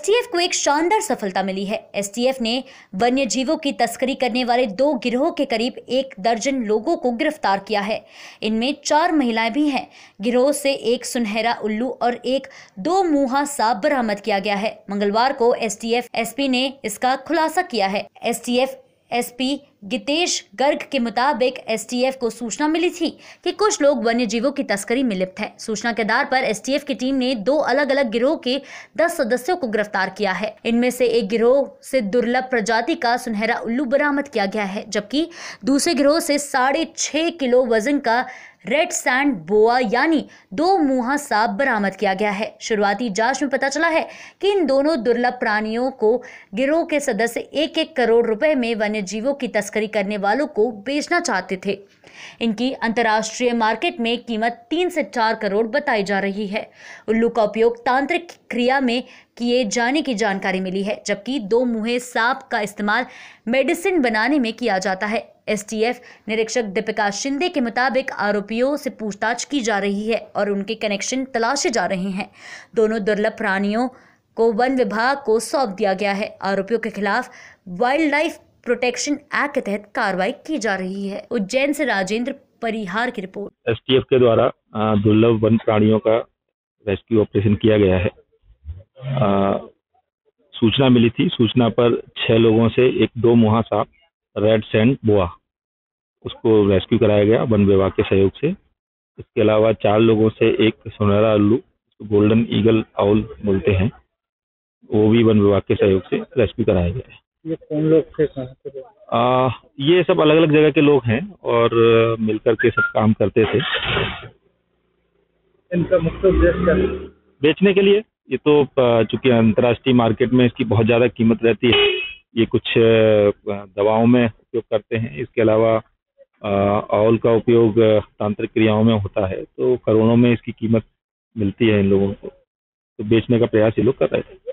STF को एक शानदार सफलता मिली है एसटीएफ ने वन्य जीवों की तस्करी करने वाले दो गिरोह के करीब एक दर्जन लोगों को गिरफ्तार किया है इनमें चार महिलाएं भी हैं गिरोह से एक सुनहरा उल्लू और एक दो मुहा सांप बरामद किया गया है मंगलवार को एसटीएफ एसपी ने इसका खुलासा किया है एसटीएफ एसपी गितेश गर्ग के मुताबिक एसटीएफ को सूचना मिली थी कि कुछ लोग वन्य जीवों की तस्करी में लिप्त हैं। सूचना के आधार पर एसटीएफ की टीम ने दो अलग अलग गिरोह के 10 सदस्यों को गिरफ्तार किया है इनमें से एक गिरोह से दुर्लभ प्रजाति का सुनहरा उल्लू बरामद किया गया है जबकि दूसरे गिरोह से साढ़े छह किलो वजन का रेड सैंड बोआ यानी दो मुहा सांप बरामद किया गया है शुरुआती जांच में पता चला है कि इन दोनों दुर्लभ प्राणियों को गिरोह के सदस्य एक एक करोड़ रुपए में वन्य जीवों की तस्करी करने वालों को बेचना चाहते थे इनकी अंतर्राष्ट्रीय मार्केट में कीमत तीन से चार करोड़ बताई जा रही है उल्लू का उपयोग तांत्रिक क्रिया में किए जाने की जानकारी मिली है जबकि दो मुहे सांप का इस्तेमाल मेडिसिन बनाने में किया जाता है एसटीएफ निरीक्षक दीपिका शिंदे के मुताबिक आरोपियों से पूछताछ की जा रही है और उनके कनेक्शन तलाशे जा रहे हैं दोनों दुर्लभ प्राणियों को वन विभाग को सौंप दिया गया है आरोपियों के खिलाफ वाइल्ड लाइफ प्रोटेक्शन एक्ट के तहत कार्रवाई की जा रही है उज्जैन से राजेंद्र परिहार की रिपोर्ट एस के द्वारा दुर्लभ वन प्राणियों का रेस्क्यू ऑपरेशन किया गया है सूचना मिली थी सूचना पर छह लोगों से एक दो मुहा साहब रेड सैंड बोआ उसको रेस्क्यू कराया गया वन विभाग के सहयोग से इसके अलावा चार लोगों से एक सुनहरा उल्लू गोल्डन ईगल आउल बोलते हैं वो भी वन विभाग के सहयोग से रेस्क्यू कराया गया है ये कौन लोग थे आ, ये सब अलग अलग जगह के लोग हैं और मिलकर के सब काम करते थे इनका मकसद मतलब बेचने के लिए ये तो चूंकि अंतर्राष्ट्रीय मार्केट में इसकी बहुत ज़्यादा कीमत रहती है ये कुछ दवाओं में उपयोग करते हैं इसके अलावा ऑल का उपयोग तांत्रिक क्रियाओं में होता है तो करोड़ों में इसकी कीमत मिलती है इन लोगों को तो बेचने का प्रयास ये लोग कर रहे थे